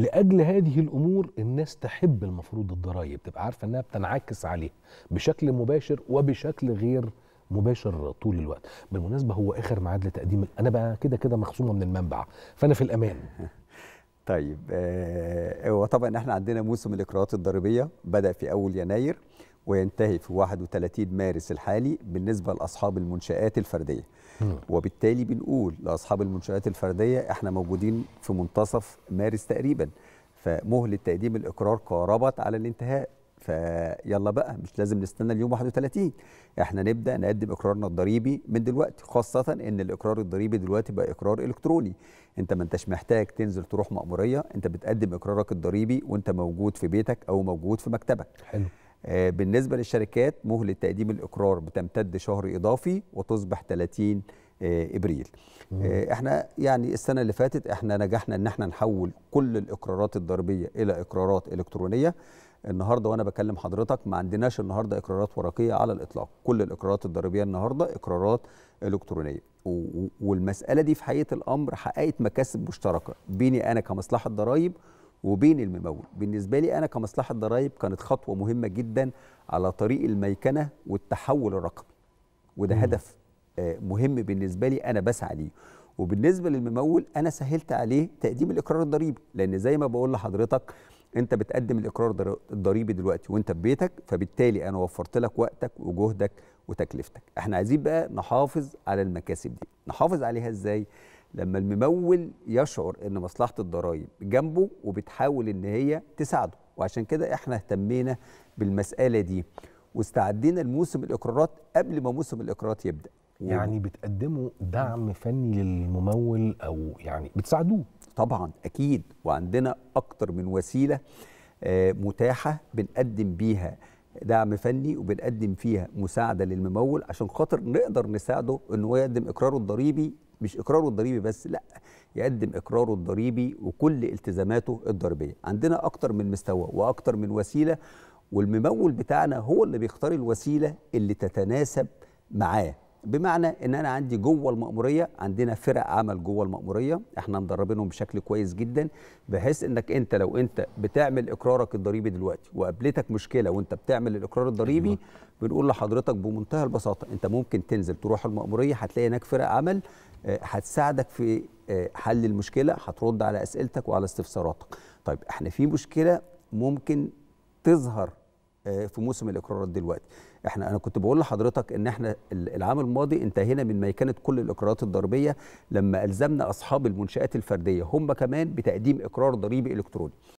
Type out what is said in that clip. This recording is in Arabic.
لاجل هذه الامور الناس تحب المفروض الضرائب تبقى عارفه انها بتنعكس عليها بشكل مباشر وبشكل غير مباشر طول الوقت بالمناسبه هو اخر ميعاد لتقديم انا بقى كده كده مخصومه من المنبع فانا في الامان طيب آه، هو آه طبعا احنا عندنا موسم الاقراءات الضريبيه بدا في اول يناير وينتهي في 31 مارس الحالي بالنسبة لأصحاب المنشآت الفردية وبالتالي بنقول لأصحاب المنشآت الفردية احنا موجودين في منتصف مارس تقريبا فمهلة تقديم الإقرار قاربت على الانتهاء فيلا بقى مش لازم نستنى اليوم 31 احنا نبدا نقدم اقرارنا الضريبي من دلوقتي خاصه ان الاقرار الضريبي دلوقتي بقى اقرار الكتروني انت ما انتش محتاج تنزل تروح مأموريه انت بتقدم اقرارك الضريبي وانت موجود في بيتك او موجود في مكتبك حلو آه، بالنسبة للشركات مهلة تقديم الإقرار بتمتد شهر إضافي وتصبح 30 آه، إبريل مم. آه، احنا يعني السنة اللي فاتت احنا نجحنا ان احنا نحول كل الإقرارات الضريبية إلى إقرارات إلكترونية النهارده وانا بكلم حضرتك ما عندناش النهارده اقرارات ورقيه على الاطلاق كل الاقرارات الضريبيه النهارده اقرارات الكترونيه والمساله دي في حقيقه الامر حققت مكاسب مشتركه بيني انا كمصلحه ضرائب وبين الممول بالنسبه لي انا كمصلحه ضرائب كانت خطوه مهمه جدا على طريق الميكنه والتحول الرقمي وده مم. هدف آه، مهم بالنسبه لي انا بسعى ليه وبالنسبه للممول انا سهلت عليه تقديم الاقرار الضريبي لان زي ما بقول لحضرتك انت بتقدم الاقرار الضريبي دلوقتي وانت في بيتك فبالتالي انا وفرت لك وقتك وجهدك وتكلفتك احنا عايزين بقى نحافظ على المكاسب دي نحافظ عليها ازاي لما الممول يشعر ان مصلحه الضرائب جنبه وبتحاول ان هي تساعده وعشان كده احنا اهتمينا بالمساله دي واستعدينا لموسم الاقرارات قبل ما موسم الاقرارات يبدا يعني بتقدموا دعم فني للممول او يعني بتساعدوه طبعا اكيد وعندنا اكتر من وسيله آه، متاحه بنقدم بيها دعم فني وبنقدم فيها مساعده للممول عشان خاطر نقدر نساعده انه يقدم اقراره الضريبي مش اقراره الضريبي بس لا يقدم اقراره الضريبي وكل التزاماته الضريبيه عندنا اكتر من مستوى واكتر من وسيله والممول بتاعنا هو اللي بيختار الوسيله اللي تتناسب معاه بمعنى ان انا عندي جوه المأمورية عندنا فرق عمل جوه المأمورية احنا مدربينهم بشكل كويس جدا بحيث انك انت لو انت بتعمل اقرارك الضريبي دلوقتي وقابلتك مشكلة وانت بتعمل الاقرار الضريبي بنقول لحضرتك بمنتهى البساطة انت ممكن تنزل تروح المأمورية هتلاقي هناك فرق عمل آه، هتساعدك في آه، حل المشكلة هترد على اسئلتك وعلى استفساراتك طيب احنا في مشكلة ممكن تظهر آه، في موسم الاقرارات دلوقتي احنا انا كنت بقول لحضرتك ان احنا العام الماضي انتهينا من كانت كل الاقرارات الضريبيه لما الزمنا اصحاب المنشات الفرديه هم كمان بتقديم اقرار ضريبي الكتروني